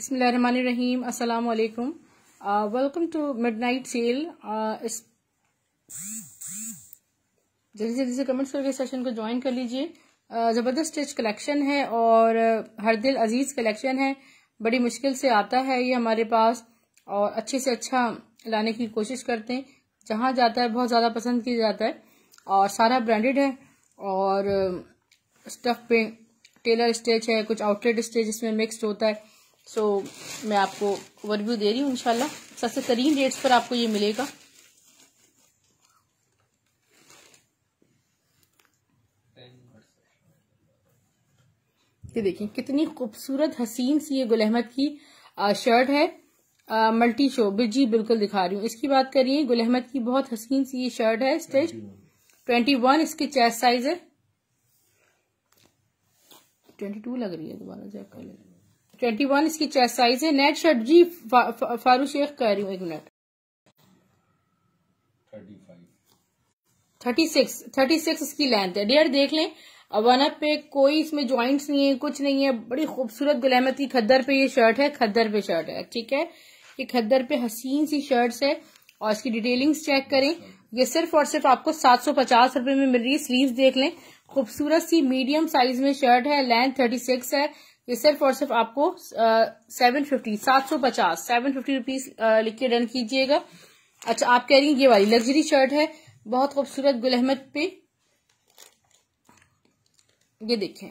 बिसमीम असलकुम welcome to midnight sale जल्दी जल्दी से कमेंट्स करके सेशन को ज्वाइन कर लीजिए ज़बरदस्त स्टिच कलेक्शन है और हर दिल अजीज़ कलेक्शन है बड़ी मुश्किल से आता है ये हमारे पास और अच्छे से अच्छा लाने की कोशिश करते हैं जहाँ जाता है बहुत ज़्यादा पसंद किया जाता है और सारा ब्रांडेड है और स्टफ पे टेलर स्टिच है कुछ आउटलेट स्टिच इसमें मिक्सड होता है सो so, मैं आपको ओवरव्यू दे रही हूँ इनशाला सबसे तरीन रेट्स पर आपको ये मिलेगा ये देखिए कितनी खूबसूरत हसीन सी ये गुल अहमद की आ, शर्ट है मल्टी शो जी बिल्कुल दिखा रही हूँ इसकी बात करिए गुल अहमद की बहुत हसीन सी ये शर्ट है स्टेज ट्वेंटी वन इसके चेस्ट साइज है ट्वेंटी टू लग रही है दोबारा चेक कर लेना ट्वेंटी वन इसकी चेस्ट साइज है नेट शर्ट जी फा, फा, फारू शेख कह रही हूँ एक minute thirty six thirty six इसकी लेंथ है डेढ़ देख लें अवाना पे कोई इसमें ज्वाइंट नहीं है कुछ नहीं है बड़ी खूबसूरत गुलामती की खद्दर पे ये शर्ट है खद्दर पे शर्ट है ठीक है ये खद्दर पे हसीन सी शर्ट है और इसकी डिटेलिंग्स चेक करें ये सिर्फ और सिर्फ आपको सात सौ पचास रुपए में मिल रही है स्लीव देख लें खूबसूरत सी मीडियम साइज में शर्ट है लेंथ थर्टी सिक्स है ये सिर्फ और सिर्फ आपको सेवन फिफ्टी सात सौ पचास सेवन फिफ्टी रुपीज लिख के डन कीजिएगा अच्छा आप कह रही हैं ये वाली लग्जरी शर्ट है बहुत खूबसूरत गुल अहमद पे ये देखें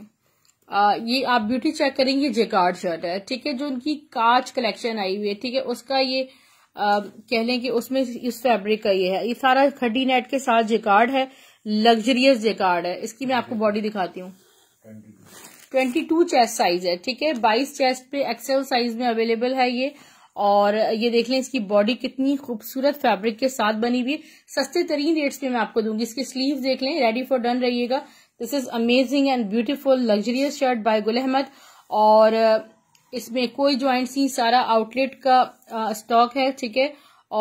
आ, ये आप ब्यूटी चेक करेंगे जेकार्ड शर्ट है ठीक है जो उनकी काच कलेक्शन आई हुई है ठीक है उसका ये आ, कह लें कि उसमें इस फैब्रिक का ये है ये सारा खड्डी नेट के साथ जेकार्ड है लग्जरियस जेकार्ड है इसकी मैं आपको बॉडी दिखाती हूँ ट्वेंटी टू चेस्ट साइज है ठीक है बाईस चेस्ट पे एक्सेल साइज में अवेलेबल है ये और ये देख लें इसकी बॉडी कितनी खूबसूरत फैब्रिक के साथ बनी हुई सस्ते तरीन रेट्स पे मैं आपको दूंगी इसके स्लीव देख लें रेडी फॉर डन रहिएगा this is amazing and beautiful luxurious shirt by Gul Ahmed और इसमें कोई ज्वाइंट नहीं सारा आउटलेट का स्टॉक है ठीक है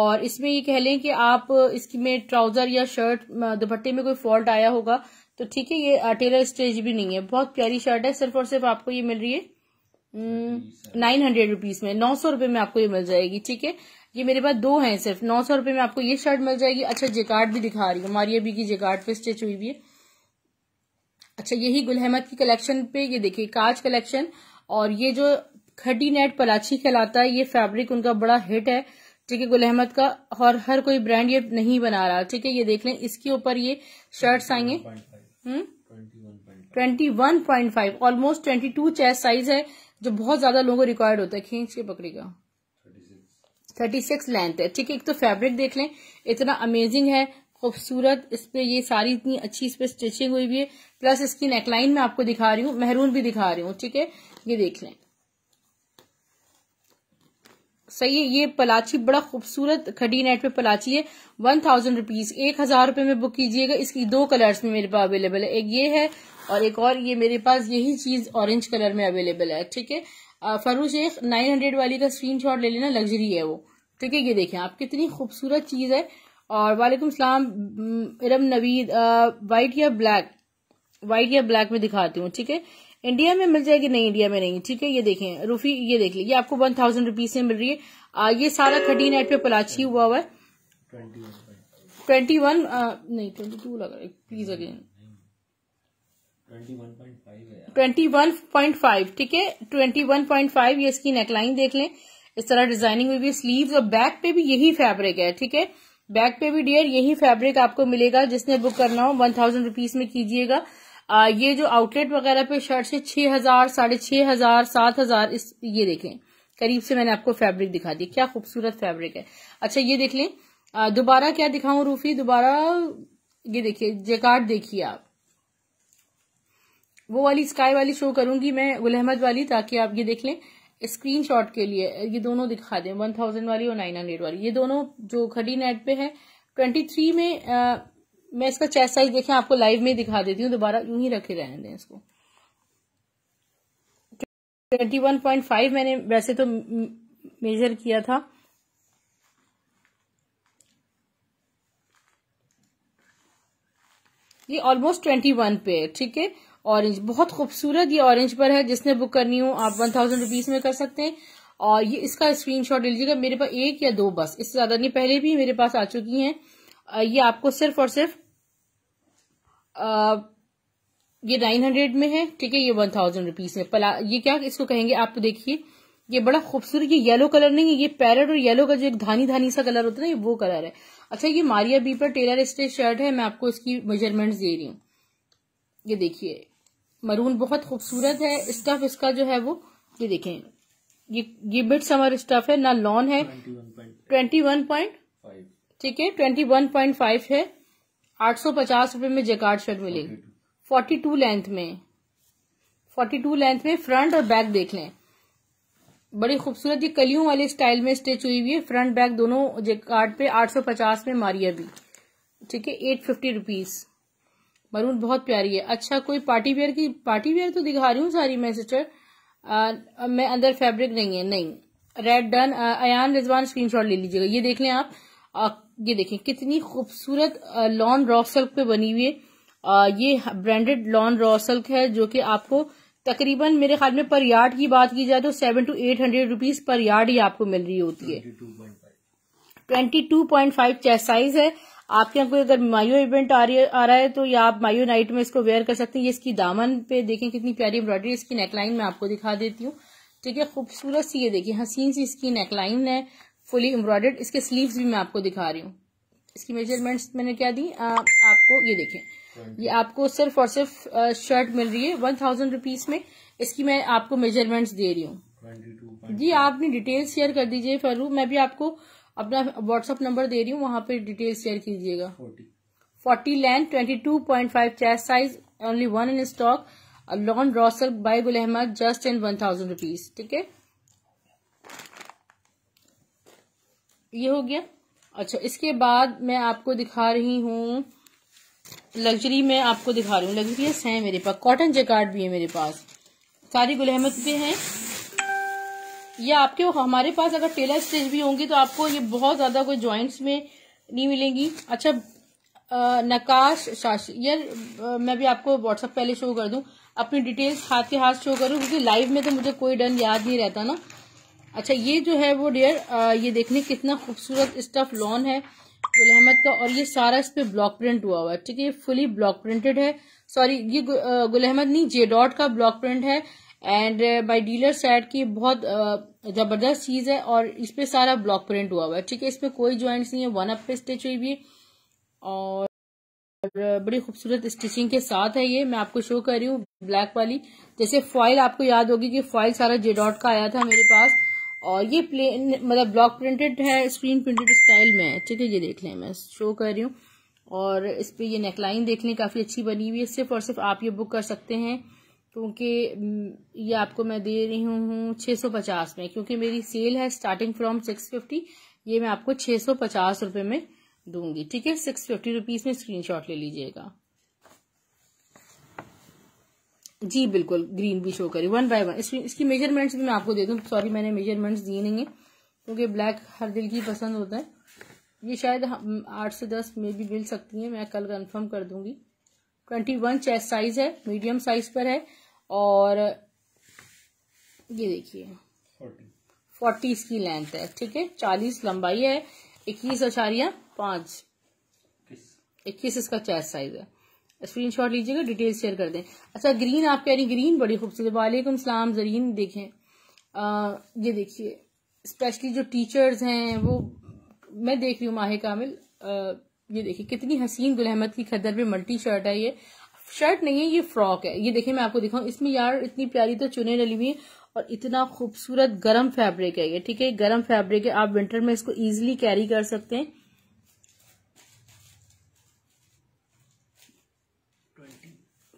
और इसमें ये कह लें कि आप इसकी में ट्राउजर या शर्ट दुपट्टे में कोई फॉल्ट आया होगा तो ठीक है ये टेलर स्टेज भी नहीं है बहुत प्यारी शर्ट है सिर्फ और सिर्फ आपको ये मिल रही है नाइन हंड्रेड रुपीज में नौ सौ रुपये में आपको ये मिल जाएगी ठीक है ये मेरे पास दो हैं सिर्फ नौ सौ रुपये में आपको ये शर्ट मिल जाएगी अच्छा जेकार्ड भी दिखा रही हूँ हमारी अभी की जेकार्ड पे स्टिच हुई भी है अच्छा यही गुल की कलेक्शन पे ये देखिए काज कलेक्शन और ये जो खटी नेट पलाछी कहलाता है ये फैब्रिक उनका बड़ा हिट है ठीक है गुल अहमद का और हर कोई ब्रांड ये नहीं बना रहा ठीक है ये देख लें इसके ऊपर ये शर्ट्स आएंगे hmm? Twenty one point five almost twenty two chest size है जो बहुत ज्यादा लोगों को रिक्वायर्ड होता है खींच के का थर्टी सिक्स लेंथ है ठीक है एक तो फैब्रिक देख लें इतना अमेजिंग है खूबसूरत इस पे ये सारी इतनी अच्छी इस पे स्टिचिंग हुई भी है प्लस इसकी नेकलाइन में आपको दिखा रही हूँ मेहरून भी दिखा रही हूँ ठीक है ये देख लें सही है ये पलाची बड़ा खूबसूरत खडी नेट पे पलाची है वन थाउजेंड रुपीज एक हजार रुपये में बुक कीजिएगा इसकी दो कलर्स में मेरे पास अवेलेबल है एक ये है और एक और ये मेरे पास यही चीज ऑरेंज कलर में अवेलेबल है ठीक है फरू शेख नाइन हंड्रेड वाली का स्क्रीन शॉट ले लेना लग्जरी है वो ठीक है ये देखें आप कितनी खूबसूरत चीज है और वालेकुम सलाम इरम नवीद वाइट या ब्लैक वाइट या ब्लैक में दिखाती हूँ ठीक है इंडिया में मिल जाएगी नहीं इंडिया में नहीं ठीक है ये देखें रूफी ये देख ये आपको वन थाउजेंड रुपीज से मिल रही है आ, ये सारा खटी नेट पे पलाची हुआ हुआ है ट्वेंटी वन नहीं ट्वेंटी टू लग रहा है please again twenty one point five ठीक है ट्वेंटी वन पॉइंट फाइव ये इसकी नेकलाइन देख लें इस तरह डिजाइनिंग में भी स्लीव्स और बैक पे भी यही फैब्रिक है ठीक है बैक पे भी डियर यही फैब्रिक आपको मिलेगा जिसने बुक करना हो वन थाउजेंड रुपीज में कीजिएगा ये जो आउटलेट वगैरह पे शर्ट से छह हजार साढ़े छह हजार सात हजार इस ये देखें करीब से मैंने आपको फैब्रिक दिखा दी क्या खूबसूरत फैब्रिक है अच्छा ये देख लें दोबारा क्या दिखाऊं रूफी दोबारा ये देखिए जेकार्ड देखिए आप वो वाली स्काई वाली शो करूंगी मैं गुल अहमद वाली ताकि आप ये देख लें स्क्रीन शॉट के लिए ये दोनों दिखा दें वन थाउजेंड वाली और नाइन हंड्रेड वाली ये दोनों जो खड़ी नेट पे है ट्वेंटी थ्री में आ, मैं इसका चेस्ट साइज देखे आपको लाइव में दिखा देती हूँ दोबारा यूं ही रखे रहने दें इसको ट्वेंटी वन पॉइंट फाइव मैंने वैसे तो मेजर किया था ये ऑलमोस्ट ट्वेंटी वन पे है ठीक है ऑरेंज बहुत खूबसूरत ये ऑरेंज पर है जिसने बुक करनी हो आप वन थाउजेंड रुपीज में कर सकते हैं और ये इसका स्क्रीनशॉट ले लीजिएगा मेरे पास एक या दो बस इससे ज्यादा नहीं पहले भी मेरे पास आ चुकी हैं ये आपको सिर्फ और सिर्फ आ, ये नाइन हंड्रेड में है ठीक है ये वन थाउजेंड रुपीज में पला ये क्या इसको कहेंगे आप तो देखिए ये बड़ा खूबसूरत ये येलो कलर नहीं है ये पैरट और येलो का जो एक धानी धानी सा कलर होता है ना ये वो कलर है अच्छा ये मारिया बी पर टेलर स्टेज शर्ट है मैं आपको इसकी मेजरमेंट दे रही हूं ये देखिए मरून बहुत खूबसूरत है स्टफ इसका जो है वो ये देखें ये ये बिट समर स्टफ है ना लॉन है ट्वेंटी वन पॉइंट ठीक है ट्वेंटी वन पॉइंट फाइव है आठ सौ पचास रूपये में जेकार्ड शर्ट मिलेगी फोर्टी टू लेंथ में फोर्टी टू लेंथ में फ्रंट और बैक देख लें बड़ी खूबसूरत ये कलियों वाले स्टाइल में स्टिच हुई हुई है फ्रंट बैक दोनों जेकार्ड पे आठ सौ पचास में मारिया भी ठीक है एट फिफ्टी रुपीज मरून बहुत प्यारी है अच्छा कोई पार्टी वेयर की पार्टी वेयर तो दिखा रही हूँ सारी मैं सिस्टर मैं अंदर फेब्रिक नहीं है नहीं red done Ayan Rizwan screenshot ले लीजिएगा ये देख लें आप ये देखें कितनी खूबसूरत लॉन रॉ सिल्क पे बनी हुई है ये ब्रांडेड लॉन रॉ सिल्क है जो कि आपको तकरीबन मेरे ख्याल में पर यार्ड की बात की जाए तो seven to eight hundred rupees per yard ही आपको मिल रही होती है twenty two point five chest size है आपके यहाँ कोई अगर मायो इवेंट आ रही आ रहा है तो या आप मायो नाइट में इसको वेयर कर सकते हैं ये इसकी दामन पे देखें कितनी प्यारी एम्ब्रॉयडरी इसकी नेकलाइन मैं आपको दिखा देती हूँ ठीक है खूबसूरत सी ये देखिए हसीन सी इसकी नेकलाइन है फुली एम्ब्रॉयडर्ड इसके स्लीव्स भी मैं आपको दिखा रही हूँ इसकी मेजरमेंट्स मैंने क्या दी आ, आपको ये देखें ये आपको सिर्फ और सिर्फ शर्ट मिल रही है वन थाउजेंड रुपीज में इसकी मैं आपको मेजरमेंट्स दे रही हूँ जी आप अपनी डिटेल शेयर कर दीजिए फरू मैं भी आपको अपना व्हाट्सअप नंबर दे रही हूँ वहां पर डिटेल शेयर कीजिएगा forty length twenty two point five size only one in stock lawn trouser by Gul Ahmed just in one thousand rupees ठीक है ये हो गया अच्छा इसके बाद मैं आपको दिखा रही हूँ लग्जरी में आपको दिखा रही हूँ लग्जरियस है मेरे पास कॉटन जैकार्ड भी है मेरे पास सारी गुलहमत पे हैं या आपके हमारे पास अगर टेलर स्टेज भी होंगी तो आपको ये बहुत ज़्यादा कोई ज्वाइंट्स में नहीं मिलेंगी अच्छा आ, नकाश शाश यार मैं भी आपको व्हाट्सअप पहले शो कर दूं अपनी डिटेल्स हाथ के हाथ शो करूं क्योंकि लाइव में तो मुझे कोई डन याद नहीं रहता ना अच्छा ये जो है वो डियर ये देखने कितना खूबसूरत स्टफ लॉन है गुल अहमद का और ये सारा इस पे ब्लॉक प्रिंट हुआ हुआ है ठीक है ये फुली ब्लॉक प्रिंटेड है सॉरी ये गुल अहमद नहीं जे डॉट का ब्लॉक प्रिंट है एंड बाई डीलर साइड की बहुत जबरदस्त चीज है और इस पे सारा ब्लॉक प्रिंट हुआ हुआ है ठीक है इसमें कोई ज्वाइंट्स नहीं है वन अप पे स्टिच हुई भी और बड़ी खूबसूरत स्टिचिंग के साथ है ये मैं आपको शो कर रही हूँ ब्लैक वाली जैसे फॉइल आपको याद होगी कि फॉइल सारा जे डॉट का आया था मेरे पास और ये प्लेन मतलब ब्लॉक प्रिंटेड है स्क्रीन प्रिंटेड स्टाइल में ठीक है ये देख लें मैं शो कर रही हूँ और इस पर यह नेकलाइन देख लें काफ़ी अच्छी बनी हुई है सिर्फ और सिर्फ आप ये बुक कर सकते हैं क्योंकि हम्म, ये आपको मैं दे रही हूँ छः सौ पचास में क्योंकि मेरी सेल है स्टार्टिंग फ्रॉम सिक्स फिफ्टी ये मैं आपको छः सौ पचास रुपये में दूंगी ठीक है सिक्स फिफ्टी रुपीज़ में शॉट ले लीजिएगा जी बिल्कुल ग्रीन भी शो करी वन बाय वन इसकी, मेजरमेंट्स भी मैं आपको दे दूँ सॉरी मैंने मेजरमेंट्स दिए नहीं है क्योंकि ब्लैक हर दिल की पसंद होता है ये शायद आठ से दस में भी मिल सकती है मैं कल कन्फर्म कर दूंगी ट्वेंटी वन चेस्ट साइज है मीडियम साइज पर है और ये देखिए फोर्टी इसकी लेंथ है ठीक है चालीस लंबाई है इक्कीस अचारिया पांच इक्कीस इसका चेस्ट साइज है स्क्रीन शॉट लीजिएगा डिटेल शेयर कर दें अच्छा ग्रीन आप कह रही ग्रीन बड़ी खूबसूरत वालेकुम सलाम जरीन देखें आ, ये देखिए स्पेशली जो टीचर्स हैं वो मैं देख रही हूँ माहे कामिल आ, ये देखिए कितनी हसीन गुल अहमद की खदर में मल्टी शर्ट है ये शर्ट नहीं है ये फ्रॉक है ये देखिए मैं आपको दिखाऊं इसमें यार इतनी प्यारी तो चुने डली हुई है और इतना खूबसूरत गर्म फैब्रिक है ये ठीक है गर्म फैब्रिक है आप विंटर में इसको इजीली कैरी कर सकते हैं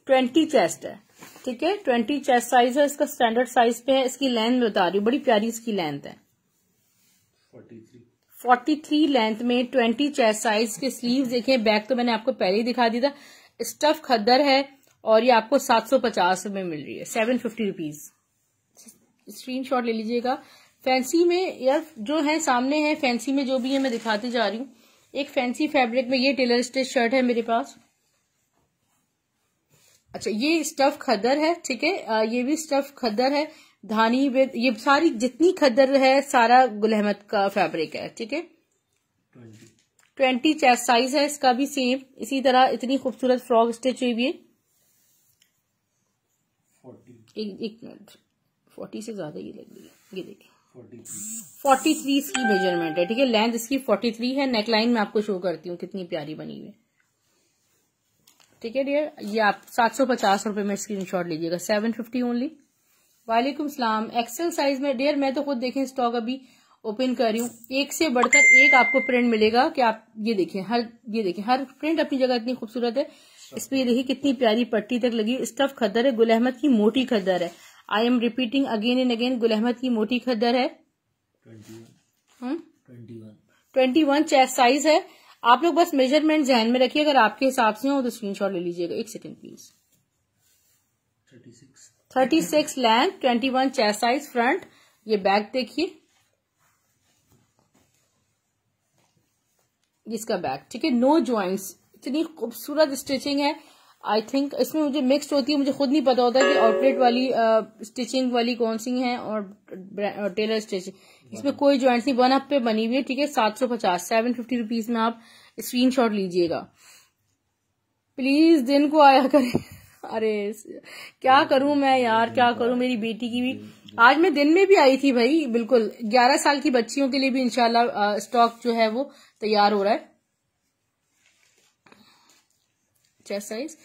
ट्वेंटी चेस्ट है ठीक है ट्वेंटी चेस्ट साइज है इसका स्टैंडर्ड साइज पे है इसकी लेंथ बता रही हूँ बड़ी प्यारी इसकी लेंथ है फोर्टी थ्री लेंथ में ट्वेंटी चेस्ट साइज के स्लीव देखे बैक तो मैंने आपको पहले ही दिखा दिया था स्टफ खद्दर है और ये आपको सात सौ पचास में मिल रही है seven fifty rupees screen shot ले लीजिएगा फैंसी में यार जो है सामने है फैंसी में जो भी है मैं दिखाती जा रही हूँ एक फैंसी फैब्रिक में ये टेलर स्टेज शर्ट है मेरे पास अच्छा ये स्टफ खदर है ठीक है ये भी स्टफ खदर है धानी बेद ये सारी जितनी खदर है सारा गुलहमत का फैब्रिक है ठीक है ट्वेंटी चेस्ट साइज है इसका भी सेम इसी तरह इतनी खूबसूरत फ्रॉक स्टिच हुई भी है एक, एक मिनट फोर्टी से ज्यादा ये लग रही है ये देखिए फोर्टी थ्री इसकी मेजरमेंट है ठीक है लेंथ इसकी फोर्टी थ्री है नेकलाइन मैं आपको शो करती हूँ कितनी प्यारी बनी हुई है ठीक है डियर ये आप सात सौ पचास रुपये में स्क्रीन शॉट लीजिएगा सेवन फिफ्टी ओनली वालेकुम सलाम एक्सेल साइज में डियर मैं तो खुद देखें स्टॉक अभी ओपन कर रही हूँ एक से बढ़कर एक आपको प्रिंट मिलेगा कि आप ये देखें हर ये देखें हर प्रिंट अपनी जगह इतनी खूबसूरत है इस पर देखिए कितनी प्यारी पट्टी तक लगी स्टफ खदर है गुल अहमद की मोटी खदर है I am repeating again and again Gul Ahmed की मोटी खदर है ट्वेंटी वन चेस्ट साइज है आप लोग बस मेजरमेंट जहन में रखिए अगर आपके हिसाब से हो तो स्क्रीन ले लीजिएगा एक second please thirty six length twenty one chest size front ये बैग देखिए इसका बैग ठीक है नो ज्वाइंट्स इतनी खूबसूरत स्टिचिंग है आई थिंक इसमें मुझे मिक्स्ड होती है मुझे खुद नहीं पता होता कि आउटलेट वाली स्टिचिंग वाली कौन सी है और टेलर स्टिचिंग इसमें कोई ज्वाइंट नहीं वन अप पे बनी हुई है ठीक है सात सौ पचास सेवन फिफ्टी रुपीज में आप स्क्रीन शॉट लीजिएगा प्लीज दिन को आया करें अरे क्या करूं मैं यार क्या करूं मेरी बेटी की भी आज मैं दिन में भी आई थी भाई बिल्कुल ग्यारह साल की बच्चियों के लिए भी इनशाला स्टॉक जो है वो तैयार हो रहा है चेस्ट साइज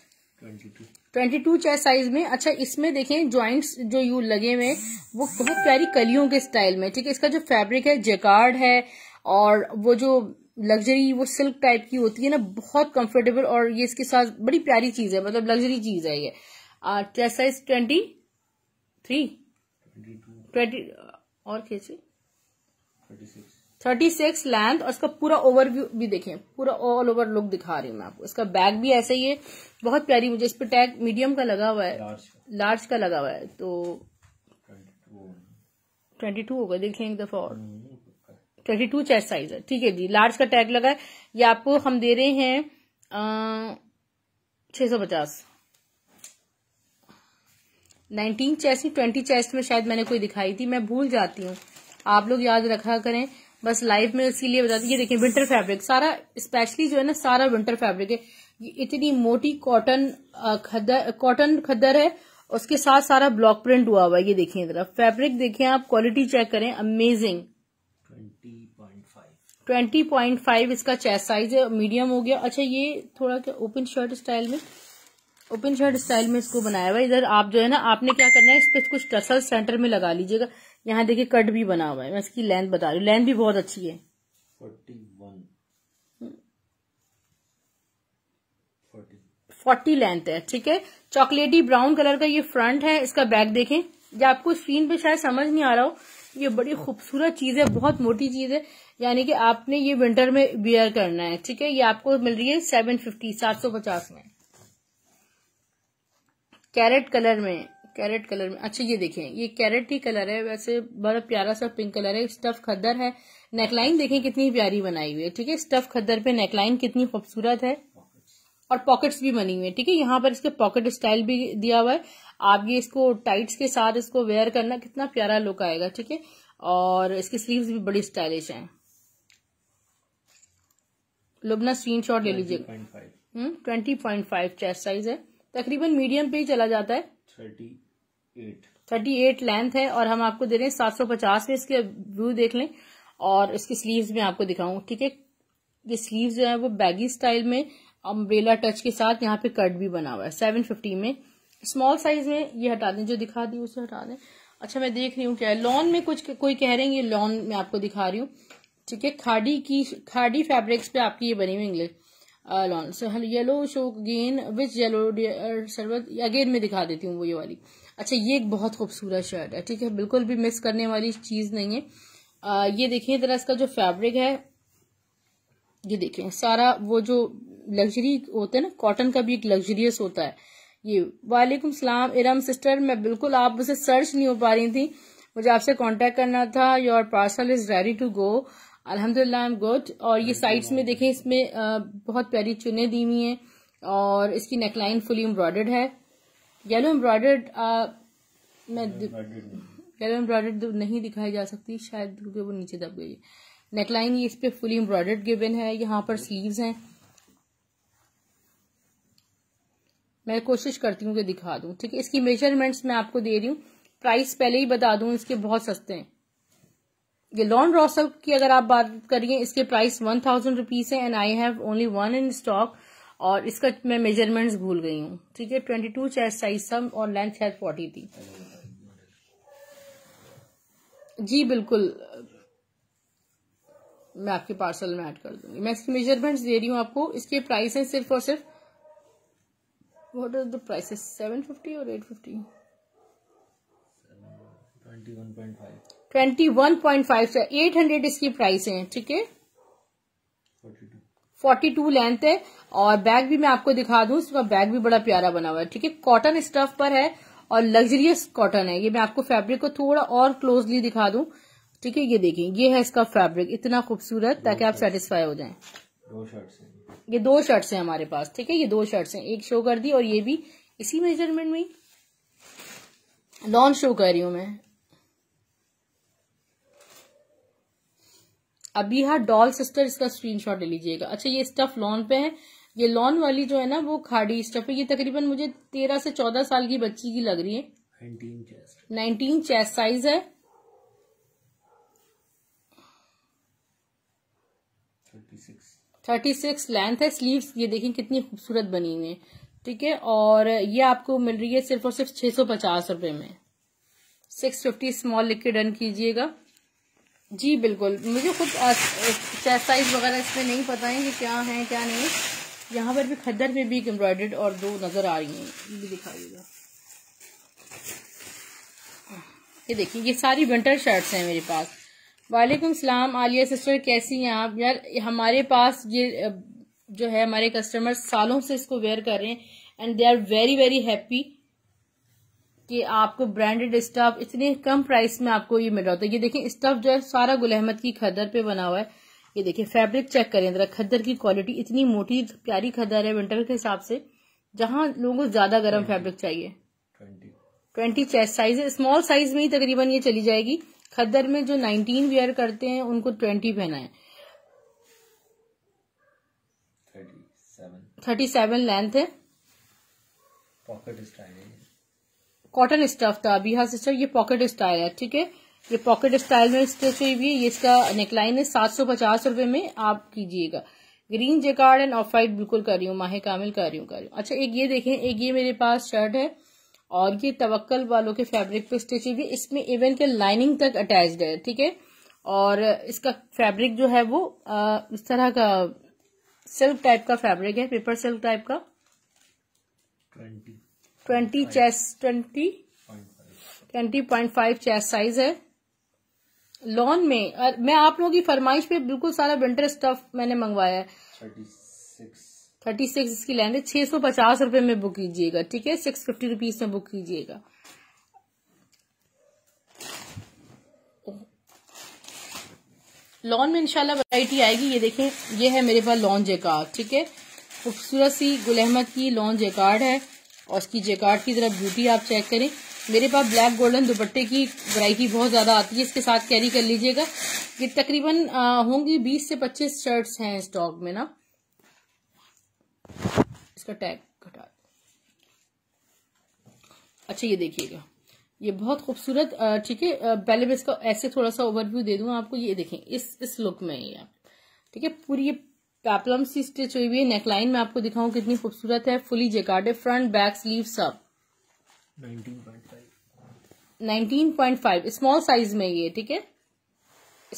ट्वेंटी टू चाहे साइज में अच्छा इसमें देखें ज्वाइंट्स जो यू लगे हुए वो बहुत प्यारी कलियों के स्टाइल में ठीक है इसका जो फैब्रिक है जेकार्ड है और वो जो लग्जरी वो सिल्क टाइप की होती है ना बहुत कंफर्टेबल और ये इसके साथ बड़ी प्यारी चीज है मतलब लग्जरी चीज है ये chest size twenty three twenty और कैसे थर्टी सिक्स लेंथ और इसका पूरा ओवरव्यू भी देखें पूरा ऑल ओवर लुक दिखा रही हूँ मैं आपको इसका बैग भी ऐसा ही है बहुत प्यारी मुझे इस पर टैग मीडियम का लगा हुआ है लार्ज का लगा हुआ है तो ट्वेंटी टू होगा देख एक दफा और ट्वेंटी टू चेस्ट साइज है ठीक है जी लार्ज का टैग लगा है ये आपको हम दे रहे हैं छह सौ पचास नाइनटीन चेस्ट ट्वेंटी चेस्ट में शायद मैंने कोई दिखाई थी मैं भूल जाती हूँ आप लोग याद रखा करें बस लाइव में इसीलिए बताती ये देखिए विंटर फैब्रिक सारा स्पेशली जो है ना सारा विंटर फैब्रिक है ये इतनी मोटी कॉटन खदर कॉटन खदर है उसके साथ सारा ब्लॉक प्रिंट हुआ हुआ है ये देखिए जरा फैब्रिक देखिए आप क्वालिटी चेक करें अमेजिंग ट्वेंटी पॉइंट फाइव इसका चेस्ट साइज है मीडियम हो गया अच्छा ये थोड़ा क्या ओपन शर्ट स्टाइल में ओपन शर्ट स्टाइल में इसको बनाया हुआ इधर आप जो है ना आपने क्या करना है इस पर कुछ टसल सेंटर में लगा लीजिएगा यहाँ देखिए कट भी बना हुआ है मैं इसकी लेंथ बता रही हूँ लेंथ भी बहुत अच्छी है फोर्टी लेंथ है ठीक है चॉकलेटी ब्राउन कलर का ये फ्रंट है इसका बैक देखें ये आपको स्क्रीन पे शायद समझ नहीं आ रहा हो ये बड़ी खूबसूरत चीज है बहुत मोटी चीज है यानी कि आपने ये विंटर में वेयर करना है ठीक है ये आपको मिल रही है सेवन फिफ्टी सात सौ पचास में कैरेट कलर में कैरेट कलर में अच्छा ये देखें ये कैरेट ही कलर है वैसे बड़ा प्यारा सा पिंक कलर है स्टफ खद्दर है नेकलाइन देखें कितनी प्यारी बनाई हुई है ठीक है स्टफ खद्दर पे नेकलाइन कितनी खूबसूरत है और पॉकेट्स भी बनी हुई है ठीक है यहाँ पर इसके पॉकेट स्टाइल भी दिया हुआ है आप ये इसको टाइट्स के साथ इसको वेयर करना कितना प्यारा लुक आएगा ठीक है और इसकी स्लीव भी बड़ी स्टाइलिश है लुबना स्क्रीन शॉट ले लीजिए hmm, twenty point five chest size है तकरीबन मीडियम पे ही चला जाता है थर्टी थर्टी एट लेंथ है और हम आपको दे रहे हैं सात सौ पचास में इसके व्यू देख लें और इसकी स्लीव्स में आपको दिखाऊं ठीक है ये स्लीव्स जो है वो बैगी स्टाइल में अम्ब्रेला टच के साथ यहाँ पे कट भी बना हुआ है सेवन फिफ्टी में स्मॉल साइज में ये हटा दें जो दिखा दी उसे हटा दें अच्छा मैं देख रही हूँ क्या लॉन में कुछ कोई कह रहे हैं ये लॉन में आपको दिखा रही हूँ ठीक है खाड़ी की खाड़ी फैब्रिक्स पे आपकी ये बनी हुई English lawn so yellow show gain which yellow सरबत अगेन में दिखा देती हूँ वो ये वाली अच्छा ये एक बहुत खूबसूरत शर्ट है ठीक है बिल्कुल भी मिस करने वाली चीज़ नहीं है आ, ये देखिए ज़रा इसका जो फैब्रिक है ये देखिए सारा वो जो लग्जरी होता है ना कॉटन का भी एक लग्जरियस होता है ये वालेकुम सलाम इरम सिस्टर मैं बिल्कुल आप मुझे सर्च नहीं हो पा रही थी मुझे आपसे कांटेक्ट करना था your parcel is ready to go अल्हम्दुलिल्लाह आई एम गुड और ये साइड्स में देखें इसमें बहुत प्यारी चुने दी हुई हैं और इसकी नेकलाइन फुली एम्ब्रॉयडर्ड है येलो एम्ब्रॉयडर्ड uh, मैं येलो तो एम्ब्रॉयडर्ड नहीं दिखाई जा सकती शायद क्योंकि वो नीचे दब गई नेकलाइन ये इस पर फुली एम्ब्रॉयडर्ड गिवन है यहाँ पर स्लीव्स हैं मैं कोशिश करती हूँ कि दिखा दूँ ठीक है इसकी मेजरमेंट्स मैं आपको दे रही हूँ प्राइस पहले ही बता दूँ इसके बहुत सस्ते हैं ये लॉन रॉसअप की अगर आप बात करिए इसके प्राइस वन थाउजेंड रुपीज है and I have only one in stock और इसका मैं मेजरमेंट्स भूल गई हूँ ठीक है ट्वेंटी टू चेस्ट साइज था और लेंथ है फोर्टी थी जी बिल्कुल मैं आपके पार्सल में ऐड कर दूंगी मैं इसकी मेजरमेंट्स दे रही हूँ आपको इसके प्राइस हैं सिर्फ और सिर्फ what are the prices seven fifty और eight fifty twenty one point five eight hundred इसकी प्राइस है ठीक है फोर्टी टू लेंथ है और बैग भी मैं आपको दिखा दूं इसका बैग भी बड़ा प्यारा बना हुआ है ठीक है कॉटन स्टफ पर है और लग्जरियस कॉटन है ये मैं आपको फैब्रिक को थोड़ा और क्लोजली दिखा दूं ठीक है ये देखें ये है इसका फैब्रिक इतना खूबसूरत ताकि आप सेटिस्फाई हो जाएं दो शर्ट्स ये दो शर्ट्स हैं हमारे पास ठीक है ये दो शर्ट्स हैं एक शो कर दी और ये भी इसी मेजरमेंट में लॉन्च शो कर रही हूं मैं अभी हाँ डॉल सिस्टर इसका स्क्रीनशॉट ले लीजिएगा अच्छा ये स्टफ लॉन पे है ये लॉन वाली जो है ना वो खाड़ी स्टफ है ये तकरीबन मुझे तेरह से चौदह साल की बच्ची की लग रही है नाइनटीन चेस्ट साइज है थर्टी सिक्स लेंथ है स्लीव्स ये देखें कितनी खूबसूरत बनी हुई है ठीक है और ये आपको मिल रही है सिर्फ और सिर्फ छह सौ पचास रूपये में सिक्स फिफ्टी स्मॉल लिख के डन कीजिएगा जी बिल्कुल मुझे खुद चेस्ट साइज वगैरह इसमें नहीं पता है कि क्या है क्या नहीं यहाँ पर भी खद्दर में भी एक और दो नज़र आ रही हैं ये दिखाइएगा ये देखिए ये सारी विंटर शर्ट्स हैं मेरे पास वालेकुम सलाम आलिया सिस्टर कैसी हैं आप यार हमारे पास ये जो है हमारे कस्टमर सालों से इसको वेयर कर रहे हैं and they are very very happy कि आपको ब्रांडेड स्टफ इतने कम प्राइस में आपको ये मिल रहा होता है ये देखें स्टफ जो है सारा गुल अहमद की खदर पे बना हुआ है ये देखें फैब्रिक चेक करें जरा खदर की क्वालिटी इतनी मोटी प्यारी खदर है विंटर के हिसाब से जहां लोगों को ज्यादा गर्म फैब्रिक चाहिए ट्वेंटी चेस्ट साइज है स्मॉल साइज में ही तकरीबन ये चली जाएगी खद्दर में जो नाइनटीन वेयर करते हैं उनको ट्वेंटी पहना है थर्टी सेवन लेंथ है पॉकेट स्टाइल कॉटन स्टफ था हाँ सिस्टर ये पॉकेट स्टाइल है ठीक है ये पॉकेट स्टाइल में स्टिच हुई भी है ये इसका नेकलाइन है सात सौ पचास रूपये में आप कीजिएगा green jacquard and off white बिल्कुल कर रही हूँ माहे कामिल कर रही हूँ कर रही हूँ अच्छा एक ये देखें एक ये मेरे पास शर्ट है और ये तवक्कल वालों के फैब्रिक पे स्टिच हुई इसमें इवन के लाइनिंग तक अटैच है ठीक है और इसका फैब्रिक जो है वो आ, इस तरह का सिल्क टाइप का फैब्रिक है पेपर सिल्क टाइप का twenty chest twenty twenty point five chest size है लॉन में मैं आप लोगों की फरमाइश पे बिल्कुल सारा विंटर स्टफ मैंने मंगवाया है थर्टी सिक्स इसकी लेंथ है छह सौ पचास रूपये में बुक कीजिएगा ठीक है सिक्स फिफ्टी रुपीज में बुक कीजिएगा लॉन में इंशाल्लाह वैरायटी आएगी ये देखें ये है मेरे पास लॉन जेकार्ड ठीक है खूबसूरत सी गुल अहमद की लॉन जेकार्ड है और उसकी जेकार्ड की तरफ ब्यूटी आप चेक करें मेरे पास ब्लैक गोल्डन दुपट्टे की वैरायटी बहुत ज़्यादा आती है इसके साथ कैरी कर लीजिएगा ये तकरीबन होंगी बीस से पच्चीस शर्ट्स हैं स्टॉक में ना इसका टैग घटा अच्छा ये देखिएगा ये बहुत खूबसूरत ठीक है पहले मैं इसका ऐसे थोड़ा सा ओवरव्यू दे दूंगा आपको ये देखें इस इस लुक में ही आप ठीक है पूरी ये पैपलम सी स्टिच हुई हुई है नेकलाइन में आपको दिखाऊं कितनी खूबसूरत है fully jacquard front back sleeve सब 19.5 19.5 स्मॉल साइज में ये ठीक है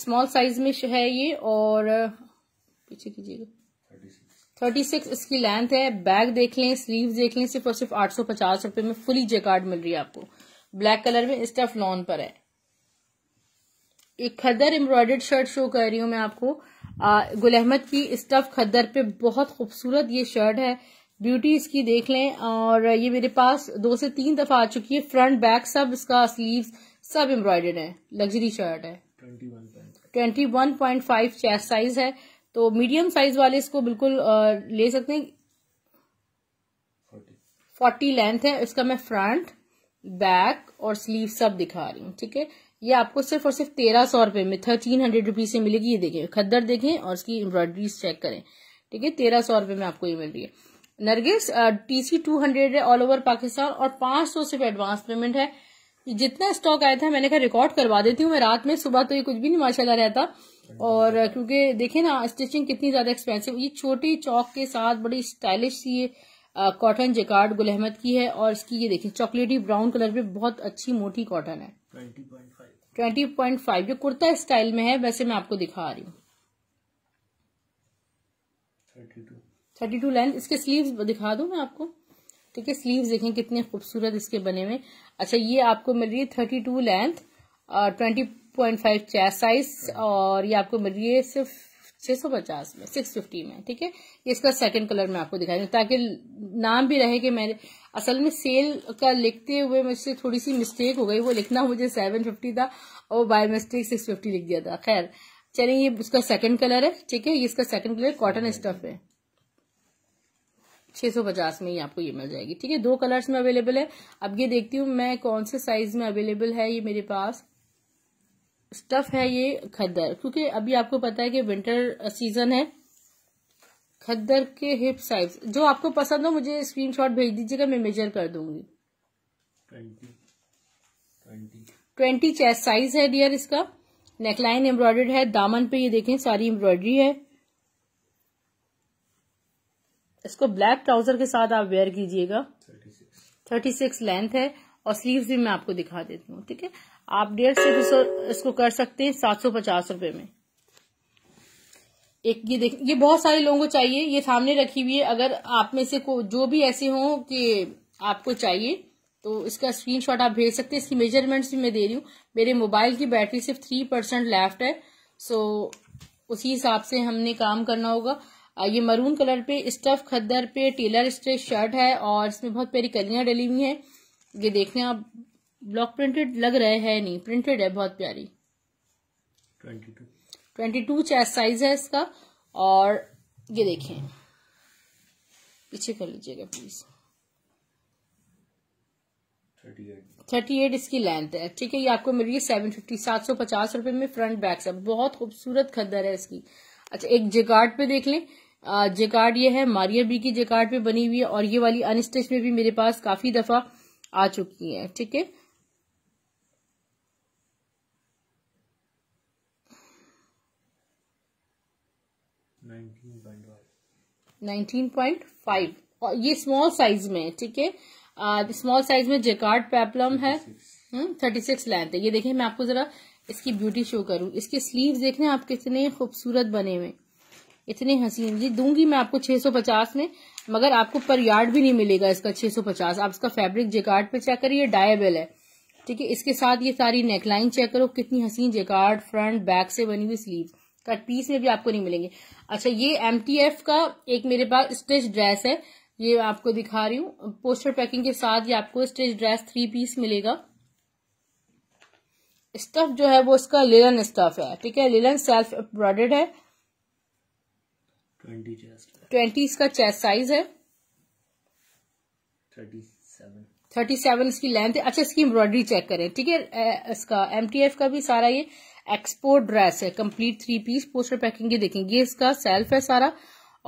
स्मॉल साइज में है ये और पीछे कीजिएगा थर्टी सिक्स इसकी लेंथ है बैग देख लें स्लीव देख लें सिर्फ और सिर्फ आठ सौ पचास में फुली जेकार्ड मिल रही है आपको ब्लैक कलर में स्टफ लॉन पर है एक खदर एम्ब्रॉयडर्ड शर्ट शो कर रही हूँ मैं आपको गुल अहमद की स्टफ खद्दर पे बहुत खूबसूरत ये शर्ट है ब्यूटी इसकी देख लें और ये मेरे पास दो से तीन दफा आ चुकी है फ्रंट बैक सब इसका स्लीव्स सब एम्ब्रॉयडर्ड है लग्जरी शर्ट है twenty one point five chest size है तो मीडियम साइज वाले इसको बिल्कुल ले सकते हैं फोर्टी लेंथ है इसका मैं फ्रंट बैक और स्लीव सब दिखा रही हूँ ठीक है ये आपको सिर्फ और सिर्फ तेरह सौ रुपये में थर्टीन हंड्रेड रुपीज से मिलेगी ये देखें खद्दर देखें और इसकी एम्ब्रॉयडरी चेक करें ठीक है तेरह सौ रुपये में आपको ये मिल रही है नरगिस टीसी टू हंड्रेड है ऑल ओवर पाकिस्तान और पांच सौ सिर्फ एडवांस पेमेंट है जितना स्टॉक आया था मैंने कहा रिकॉर्ड करवा देती हूँ मैं रात में सुबह तो ये कुछ भी नहीं माशाला रहता और क्योंकि देखे ना स्टिचिंग कितनी ज्यादा एक्सपेंसिव ये छोटी चौक के साथ बड़ी स्टाइलिश सी ये कॉटन जेकार्ड गुल अहमद की है और इसकी ये देखिए चॉकलेटी ब्राउन कलर पे बहुत अच्छी मोटी कॉटन है ट्वेंटी पॉइंट फाइव जो कुर्ता स्टाइल में है वैसे मैं आपको दिखा रही हूँ थर्टी टू लेंथ इसके स्लीव्स दिखा दू मैं आपको ठीक है स्लीव्स देखें कितने खूबसूरत इसके बने हुए अच्छा ये आपको मिल रही है थर्टी टू लेंथ और twenty point five chest size और ये आपको मिल रही है सिर्फ 650 सौ पचास में सिक्स फिफ्टी में ठीक है इसका सेकंड कलर मैं आपको दिखा दूँ ताकि नाम भी रहे कि मैंने असल में सेल का लिखते हुए मुझसे थोड़ी सी मिस्टेक हो गई वो लिखना मुझे सेवन फिफ्टी था और बाय मिस्टेक सिक्स फिफ्टी लिख दिया था खैर चलिए ये उसका सेकंड कलर है ठीक है ये इसका सेकंड कलर कॉटन स्टफ है छह सौ पचास में ही आपको ये मिल जाएगी ठीक है दो कलर्स में अवेलेबल है अब ये देखती हूँ मैं कौन से साइज में अवेलेबल है ये मेरे पास स्टफ है ये खद्दर क्योंकि अभी आपको पता है कि विंटर सीजन है खद्दर के हिप साइज जो आपको पसंद हो मुझे स्क्रीनशॉट भेज दीजिएगा मैं मेजर कर दूंगी ट्वेंटी चेस्ट साइज है डियर इसका नेकलाइन एम्ब्रॉयडर्ड है दामन पे ये देखें सारी एम्ब्रॉयडरी है इसको ब्लैक ट्राउजर के साथ आप वेयर कीजिएगा थर्टी सिक्स लेंथ है और स्लीव्स भी मैं आपको दिखा देती हूँ ठीक है आप डेढ़ से भी इसको कर सकते हैं सात सौ पचास रूपये में एक ये देख ये बहुत सारे लोगों को चाहिए ये सामने रखी हुई है अगर आप में से को जो भी ऐसे हो कि आपको चाहिए तो इसका स्क्रीनशॉट आप भेज सकते हैं इसकी मेजरमेंट्स भी मैं दे रही हूँ मेरे मोबाइल की बैटरी सिर्फ थ्री परसेंट लेफ्ट है सो उसी हिसाब से हमने काम करना होगा ये मरून कलर पे स्टफ खद्दर पे टेलर स्ट्रेच शर्ट है और इसमें बहुत प्यारी कलियां डली हुई हैं ये देखें आप ब्लॉक प्रिंटेड लग रहे है नहीं प्रिंटेड है बहुत प्यारी twenty two twenty two chest size है इसका और ये देखें पीछे कर लीजिएगा प्लीज थर्टी एट इसकी लेंथ है ठीक है ये आपको मिल रही है सेवन फिफ्टी सात सौ पचास रुपए में फ्रंट बैक सब बहुत खूबसूरत खद्दर है इसकी अच्छा एक जेकार्ड पे देख लें जेकार्ड ये है मारिया बी की जेकार्ड पे बनी हुई है और ये वाली अनस्टिच में भी मेरे पास काफी दफा आ चुकी है ठीक है और ये स्मॉल साइज में ठीक है स्मॉल साइज में जेकार्ड पेपलम है थर्टी सिक्स लेंथ है ये देखिए मैं आपको जरा इसकी ब्यूटी शो करूं इसके स्लीव्स देख रहे हैं आप कितने खूबसूरत बने हुए इतने हसीन जी दूंगी मैं आपको 650 में मगर आपको पर यार्ड भी नहीं मिलेगा इसका 650 आप इसका फैब्रिक जेकार्ड पे चेक करिए डायबल है ठीक है इसके साथ ये सारी नेकलाइन चेक करो कितनी हसीन जेकार्ड फ्रंट बैक से बनी हुई स्लीव कट पीस में भी आपको नहीं मिलेंगे अच्छा ये एम का एक मेरे पास स्टिच ड्रेस है ये आपको दिखा रही हूँ पोस्टर पैकिंग के साथ ये आपको स्टिच ड्रेस थ्री पीस मिलेगा स्टफ जो है वो इसका लिलन स्टफ है ठीक है लिलन सेल्फ एम्ब्रॉयडेड है ट्वेंटी इसका चेस्ट साइज है थर्टी सेवन इसकी लेंथ है अच्छा इसकी एम्ब्रॉयडरी चेक करें ठीक है इसका एम का भी सारा ये एक्सपोर्ट ड्रेस है complete three piece poster packing ये देखेंगे ये इसका सेल्फ है सारा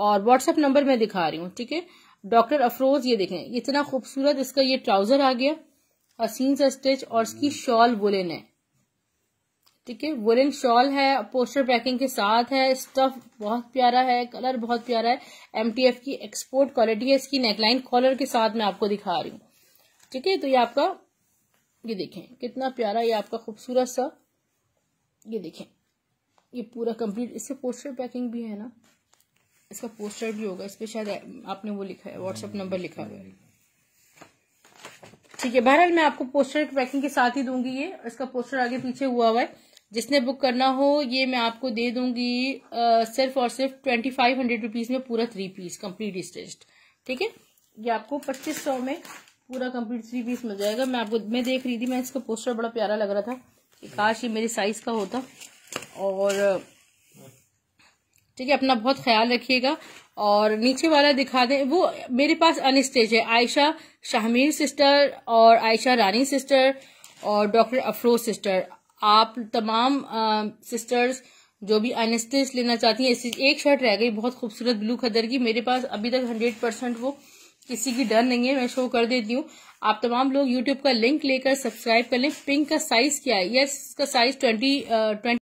और व्हाट्सएप नंबर मैं दिखा रही हूँ ठीक है डॉक्टर अफरोज ये देखें इतना खूबसूरत इसका ये ट्राउजर आ गया हसीन सा स्टिच और इसकी शॉल हम्म। वुलन है ठीक है वुलन शॉल है पोस्टर पैकिंग के साथ है स्टफ बहुत प्यारा है कलर बहुत प्यारा है एमटीएफ की एक्सपोर्ट क्वालिटी है इसकी नेकलाइन कॉलर के साथ मैं आपको दिखा रही हूँ ठीक है तो ये आपका ये देखें कितना प्यारा ये आपका खूबसूरत सा ये देखें ये पूरा कंप्लीट इससे पोस्टर पैकिंग भी है ना इसका पोस्टर भी होगा इस पर शायद आपने वो लिखा है व्हाट्सअप नंबर लिखा हाँ, हुआ हाँ, है ठीक है बहरहाल मैं आपको पोस्टर पैकिंग के साथ ही दूंगी ये इसका पोस्टर आगे पीछे हुआ हुआ है जिसने बुक करना हो ये मैं आपको दे दूंगी आ, सिर्फ और सिर्फ ट्वेंटी फाइव हंड्रेड रुपीज में पूरा थ्री पीस कंप्लीट स्टिच्ड ठीक है ये आपको पच्चीस सौ में पूरा कंप्लीट थ्री पीस मिल जाएगा मैं आपको मैं देख रही थी मैं इसका पोस्टर बड़ा प्यारा लग रहा था काश ये मेरे साइज़ का होता और ठीक है अपना बहुत ख्याल रखिएगा और नीचे वाला दिखा दें वो मेरे पास अनस्टेज है आयशा शाहमीर सिस्टर और आयशा रानी सिस्टर और डॉक्टर अफरोज सिस्टर आप तमाम आ, सिस्टर्स जो भी अनस्टेज लेना चाहती हैं एक शर्ट रह गई बहुत खूबसूरत ब्लू कलर की मेरे पास अभी तक हंड्रेड परसेंट वो किसी की डर नहीं है मैं शो कर देती हूँ आप तमाम लोग यूट्यूब का लिंक लेकर सब्सक्राइब कर लें पिंक का साइज क्या है यस इसका साइज ट्वेंटी ट्वेंटी